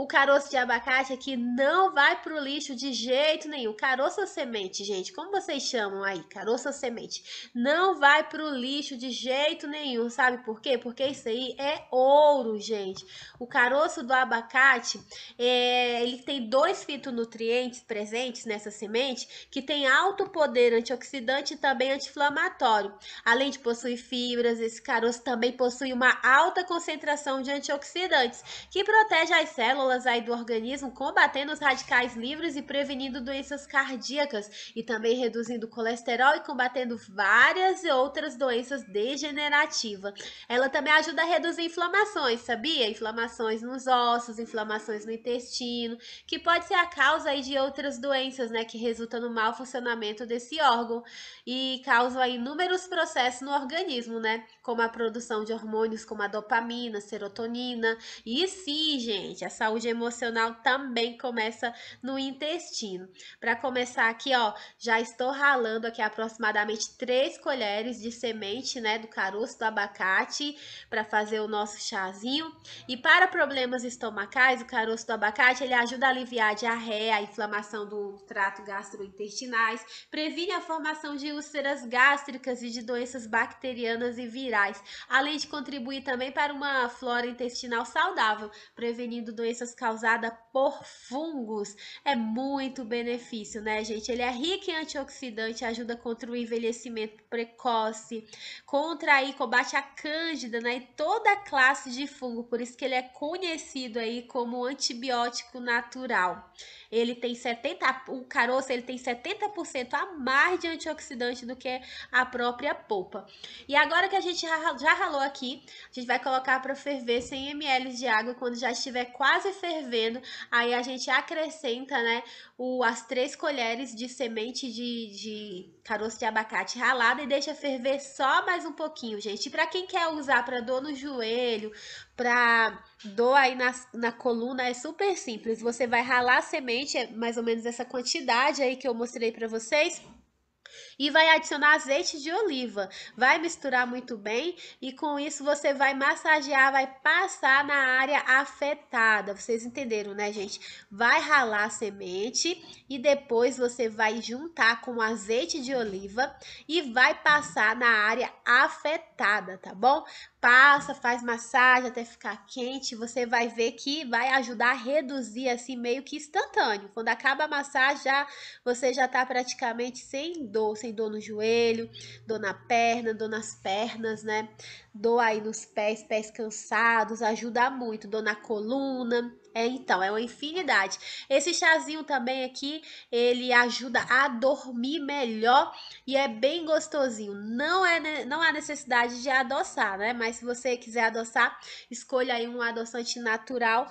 O caroço de abacate aqui não vai pro lixo de jeito nenhum. Caroço ou semente, gente, como vocês chamam aí? Caroço ou semente? Não vai pro lixo de jeito nenhum, sabe por quê? Porque isso aí é ouro, gente. O caroço do abacate, é, ele tem dois fitonutrientes presentes nessa semente que tem alto poder antioxidante e também anti-inflamatório. Além de possuir fibras, esse caroço também possui uma alta concentração de antioxidantes que protege as células escolas aí do organismo combatendo os radicais livres e prevenindo doenças cardíacas e também reduzindo o colesterol e combatendo várias outras doenças degenerativas. Ela também ajuda a reduzir inflamações, sabia? Inflamações nos ossos, inflamações no intestino, que pode ser a causa aí de outras doenças, né, que resultam no mau funcionamento desse órgão e causam inúmeros processos no organismo, né, como a produção de hormônios como a dopamina, serotonina. E sim, gente, a saúde saúde emocional também começa no intestino. Para começar aqui, ó, já estou ralando aqui aproximadamente três colheres de semente, né, do caroço do abacate para fazer o nosso chazinho. E para problemas estomacais, o caroço do abacate, ele ajuda a aliviar a diarreia, a inflamação do trato gastrointestinais, previne a formação de úlceras gástricas e de doenças bacterianas e virais, além de contribuir também para uma flora intestinal saudável, prevenindo doenças doenças causadas por fungos. É muito benefício, né, gente? Ele é rico em antioxidante, ajuda contra o envelhecimento precoce, contra e combate a cândida, né, e toda classe de fungo. Por isso que ele é conhecido aí como antibiótico natural. Ele tem 70, o caroço, ele tem 70% a mais de antioxidante do que a própria polpa. E agora que a gente já ralou aqui, a gente vai colocar para ferver 100 ml de água quando já estiver quase quase fervendo. Aí a gente acrescenta, né, o, as três colheres de semente de, de caroço de abacate ralada e deixa ferver só mais um pouquinho, gente. para pra quem quer usar pra dor no joelho, pra dor aí na, na coluna, é super simples. Você vai ralar a semente, é mais ou menos essa quantidade aí que eu mostrei pra vocês e vai adicionar azeite de oliva. Vai misturar muito bem e com isso você vai massagear, vai passar na área afetada. Vocês entenderam, né, gente? Vai ralar a semente e depois você vai juntar com azeite de oliva e vai passar na área afetada, tá bom? passa, faz massagem até ficar quente, você vai ver que vai ajudar a reduzir assim meio que instantâneo. Quando acaba a massagem, já, você já tá praticamente sem dor, sem dor no joelho, dor na perna, dor nas pernas, né? Dor aí nos pés, pés cansados, ajuda muito, dor na coluna, é, então, é uma infinidade. Esse chazinho também aqui, ele ajuda a dormir melhor e é bem gostosinho. Não, é, não há necessidade de adoçar, né? Mas se você quiser adoçar, escolha aí um adoçante natural